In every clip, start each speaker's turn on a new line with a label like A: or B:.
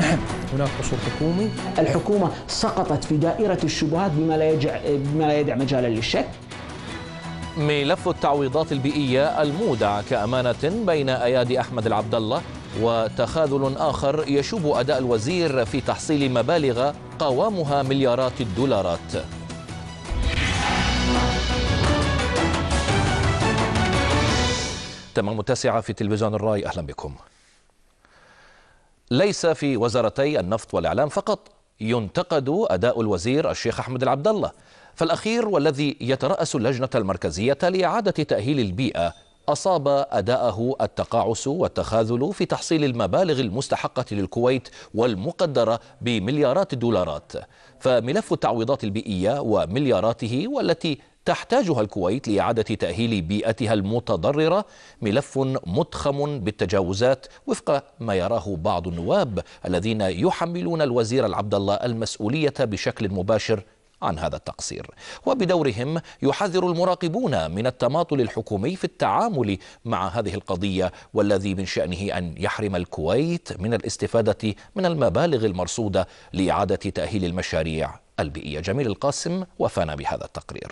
A: نعم هناك قصور حكومي الحكومة سقطت في دائرة الشبهات بما لا, يجع... بما لا يدع مجالا للشك
B: ملف التعويضات البيئية المودع كأمانة بين أيادي أحمد العبد الله وتخاذل آخر يشوب أداء الوزير في تحصيل مبالغ قوامها مليارات الدولارات تمام التاسعة في تلفزيون الراي أهلا بكم ليس في وزارتي النفط والإعلام فقط ينتقد أداء الوزير الشيخ أحمد العبد الله فالأخير والذي يترأس اللجنة المركزية لإعادة تأهيل البيئة أصاب أداءه التقاعس والتخاذل في تحصيل المبالغ المستحقة للكويت والمقدرة بمليارات الدولارات فملف التعويضات البيئية وملياراته والتي تحتاجها الكويت لإعادة تأهيل بيئتها المتضررة ملف متخم بالتجاوزات وفق ما يراه بعض النواب الذين يحملون الوزير العبد الله المسؤولية بشكل مباشر عن هذا التقصير وبدورهم يحذر المراقبون من التماطل الحكومي في التعامل مع هذه القضية والذي من شأنه أن يحرم الكويت من الاستفادة من المبالغ المرصودة لإعادة تأهيل المشاريع البيئية جميل القاسم وفانا بهذا التقرير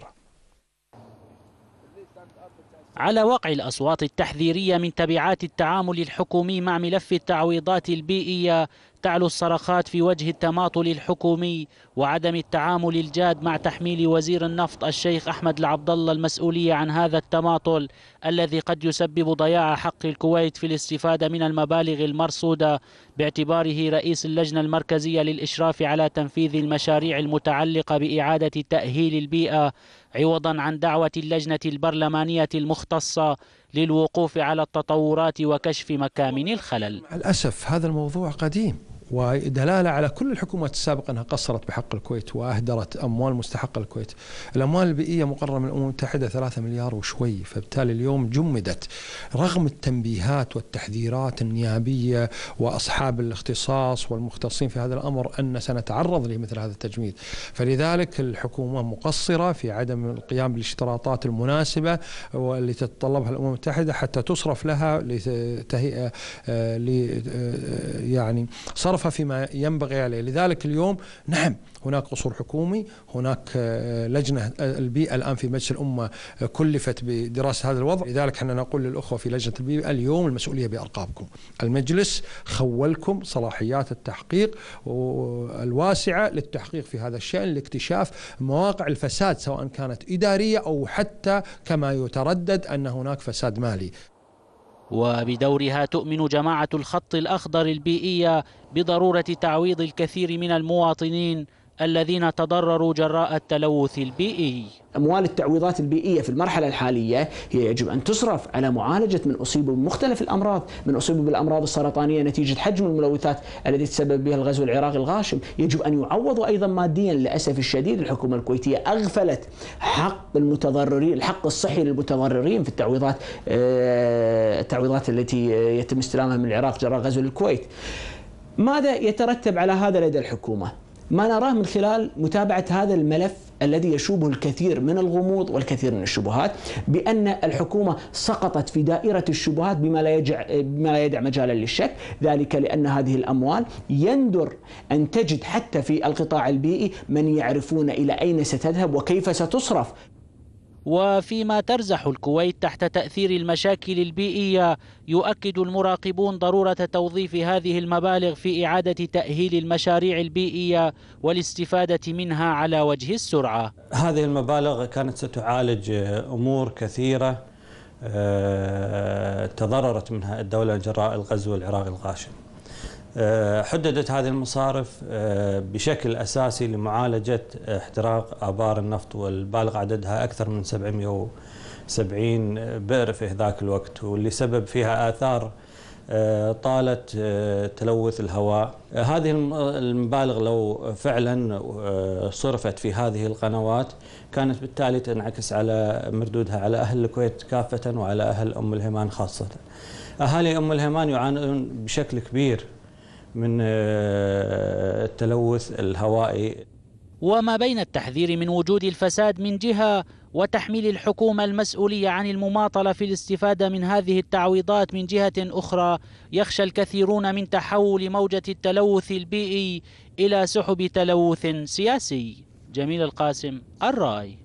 C: على وقع الأصوات التحذيرية من تبعات التعامل الحكومي مع ملف التعويضات البيئية تعلو الصرخات في وجه التماطل الحكومي وعدم التعامل الجاد مع تحميل وزير النفط الشيخ أحمد العبد الله المسؤولية عن هذا التماطل الذي قد يسبب ضياع حق الكويت في الاستفادة من المبالغ المرصودة باعتباره رئيس اللجنة المركزية للإشراف على تنفيذ المشاريع المتعلقة بإعادة تأهيل البيئة عوضا عن دعوة اللجنة البرلمانية المختصة للوقوف على التطورات وكشف مكامن الخلل
D: الأسف هذا الموضوع قديم ودلالة على كل الحكومات السابقة أنها قصرت بحق الكويت وأهدرت أموال مستحقة الكويت الأموال البيئية مقررة من الأمم المتحدة ثلاثة مليار وشوي فبالتالي اليوم جمدت رغم التنبيهات والتحذيرات النيابية وأصحاب الاختصاص والمختصين في هذا الأمر أن سنتعرض لمثل هذا التجميد فلذلك الحكومة مقصرة في عدم القيام بالاشتراطات المناسبة والتي تتطلبها الأمم المتحدة حتى تصرف لها لتهيئة آه، آه، يعني صرف اضافه فيما ينبغي عليه، لذلك اليوم نعم هناك قصور حكومي، هناك آه، لجنه آه، البيئه الان في مجلس الامه آه، كلفت بدراسه هذا الوضع، لذلك احنا نقول للاخوه في لجنه البيئه اليوم المسؤوليه بارقابكم، المجلس خولكم صلاحيات التحقيق الواسعه للتحقيق في هذا الشان لاكتشاف مواقع الفساد سواء كانت اداريه او حتى كما يتردد ان هناك فساد مالي.
C: وبدورها تؤمن جماعة الخط الأخضر البيئية بضرورة تعويض الكثير من المواطنين الذين تضرروا جراء التلوث البيئي
A: أموال التعويضات البيئية في المرحلة الحالية هي يجب أن تصرف على معالجة من أصيب بمختلف الأمراض من أصيب بالأمراض السرطانية نتيجة حجم الملوثات التي تسبب بها الغزو العراقي الغاشم يجب أن يعوض أيضا ماديا للأسف الشديد الحكومة الكويتية أغفلت حق المتضررين الحق الصحي للمتضررين في التعويضات آه، التعويضات التي يتم استلامها من العراق جراء غزو الكويت ماذا يترتب على هذا لدى الحكومه؟ ما نراه من خلال متابعة هذا الملف الذي يشوبه الكثير من الغموض والكثير من الشبهات بأن الحكومة سقطت في دائرة الشبهات بما لا, يجع بما لا يدع مجالا للشك ذلك لأن هذه الأموال يندر أن تجد حتى في القطاع البيئي من يعرفون إلى أين ستذهب وكيف ستصرف
C: وفيما ترزح الكويت تحت تأثير المشاكل البيئية يؤكد المراقبون ضرورة توظيف هذه المبالغ في إعادة تأهيل المشاريع البيئية والاستفادة منها على وجه السرعة
E: هذه المبالغ كانت ستعالج أمور كثيرة آه، تضررت منها الدولة جراء الغزو العراقي الغاشم آه، حددت هذه المصارف آه، بشكل أساسي لمعالجة احتراق آبار النفط والبالغ عددها أكثر من 770 بئر في ذاك الوقت واللي سبب فيها آثار آه، طالت تلوث الهواء هذه المبالغ لو فعلا صرفت في هذه القنوات كانت بالتالي تنعكس على مردودها على أهل الكويت كافة وعلى أهل أم الهيمان خاصة أهالي أم الهيمان يعانون بشكل كبير من آه، التلوث الهوائي
C: وما بين التحذير من وجود الفساد من جهة وتحميل الحكومة المسؤولية عن المماطلة في الاستفادة من هذه التعويضات من جهة أخرى يخشى الكثيرون من تحول موجة التلوث البيئي إلى سحب تلوث سياسي جميل القاسم
D: الرأي